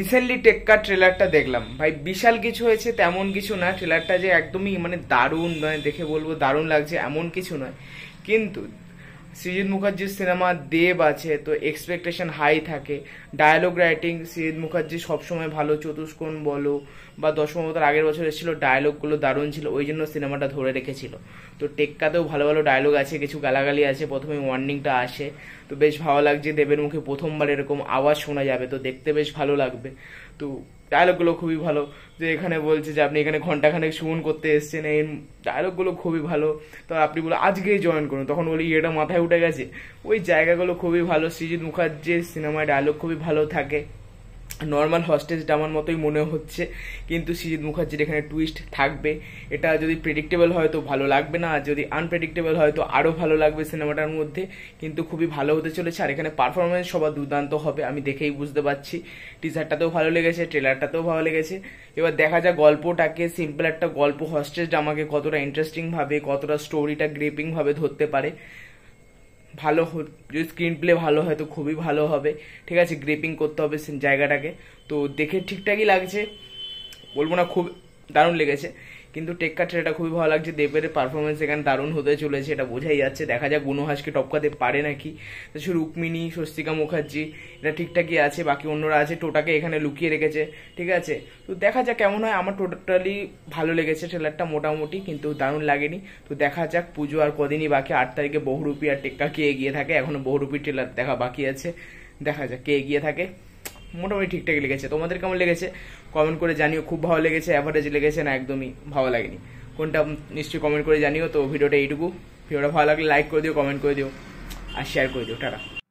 recently টেক্কা ট্রেলারটা দেখলাম ভাই বিশাল কিছু হয়েছে তেমন কিছু না ট্রেলারটা যে একদমই মানে দারুণ মানে দেখে বলবো দারুণ লাগছে এমন কিছু নয় কিন্তু সৃজিৎ মুখার্জির সিনেমা দেব আছে তো এক্সপেকটেশন হাই থাকে ডায়ালগ রাইটিং সৃজিৎ মুখার্জি সবসময় ভালো চতুষ্কোণ বলো বা দশমতার আগের বছর এসেছিল ডায়লগগুলো দারুণ ছিল ওই জন্য সিনেমাটা ধরে রেখেছিল তো টেক্কাতেও ভালো ভালো ডায়লগ আছে কিছু গালাগালি আছে প্রথমে ওয়ার্নিংটা আসে তো বেশ ভালো লাগছে দেবের মুখে প্রথমবার এরকম আওয়াজ শোনা যাবে তো দেখতে বেশ ভালো লাগবে তো ডায়লগগুলো খুবই ভালো যে এখানে বলছে যে আপনি এখানে ঘন্টাখানেক শুন করতে এসছেন এই ডায়লগগুলো খুবই ভালো তো আপনি বলে আজকেই জয়েন করুন তখন বলি এটা মাথায় উঠে গেছে ওই জায়গাগুলো খুবই ভালো সৃজিৎ মুখার্জির সিনেমায় ডায়লগ খুবই ভালো থাকে নর্মাল হস্টেজ ডামার মতোই মনে হচ্ছে কিন্তু সৃজিৎ মুখার্জির এখানে টুইস্ট থাকবে এটা যদি প্রেডিক্টেবল হয় তো ভালো লাগবে না আর যদি আনপ্রেডিক্টেবল হয় তো আরও ভালো লাগবে সিনেমাটার মধ্যে কিন্তু খুবই ভালো হতে চলেছে আর এখানে পারফরমেন্স সবার দুর্দান্ত হবে আমি দেখেই বুঝতে পারছি টিচারটাতেও ভালো লেগেছে ট্রেলারটাতেও ভালো লেগেছে এবার দেখা যায় গল্পটাকে সিম্পল একটা গল্প হস্টেজ ডামাকে কতটা ইন্টারেস্টিংভাবে কতটা স্টোরিটা গ্রিপিংভাবে ধরতে পারে ভালো যদি স্ক্রিন প্লে ভালো হয় তো খুবই ভালো হবে ঠিক আছে গ্রিপিং করতে হবে জায়গাটাকে তো দেখে ঠিকঠাকই লাগছে বলবো না খুব দারুণ লেগেছে কিন্তু টেক্কা ট্রেটা খুবই ভালো লাগছে দেবের পারফরমেন্স এখানে দারুণ হতে চলেছে এটা বোঝাই যাচ্ছে দেখা যাক হাসকে টপকাতে পারে নাকি তাছাড়া রুক্মিণী স্বস্তিকা মুখার্জি এটা ঠিকঠাকই আছে বাকি অন্যরা আছে টোটাকে এখানে লুকিয়ে রেখেছে ঠিক আছে তো দেখা যাক কেমন হয় আমার টোটালি ভালো লেগেছে ট্রেলারটা মোটামুটি কিন্তু দারুণ লাগেনি তো দেখা যাক পুজো আর কদিনই বাকি আট তারিখে বহুরূপী আর টেক্কা কে এগিয়ে থাকে এখনও বহুরূপী ট্রেলার দেখা বাকি আছে দেখা যাক কে এগিয়ে থাকে মোটামুটি ঠিকঠাক লেগেছে তোমাদের কেমন লেগেছে কমেন্ট করে জানিও খুব ভালো লেগেছে অ্যাভারেজ লেগেছে না একদমই ভালো লাগেনি কোনটা নিশ্চয়ই কমেন্ট করে জানিও তো ভিডিওটা এইটুকু ভিডিওটা ভালো লাগলে লাইক করে দিও কমেন্ট করে দিও আর শেয়ার করে দিও টাটা